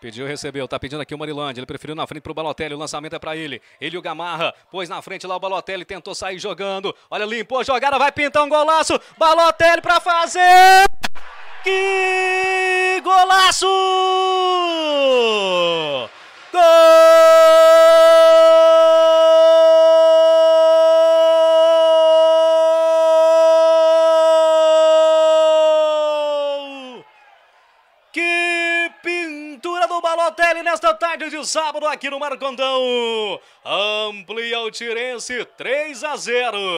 Pediu, recebeu. Tá pedindo aqui o Marilândia. Ele preferiu na frente pro Balotelli. O lançamento é para ele. Ele o Gamarra. Pôs na frente lá o Balotelli. Tentou sair jogando. Olha, limpou a jogada. Vai pintar um golaço. Balotelli para fazer. Que golaço! Balotelli nesta tarde de sábado aqui no Marcondão. Amplia o Tirense 3 a 0.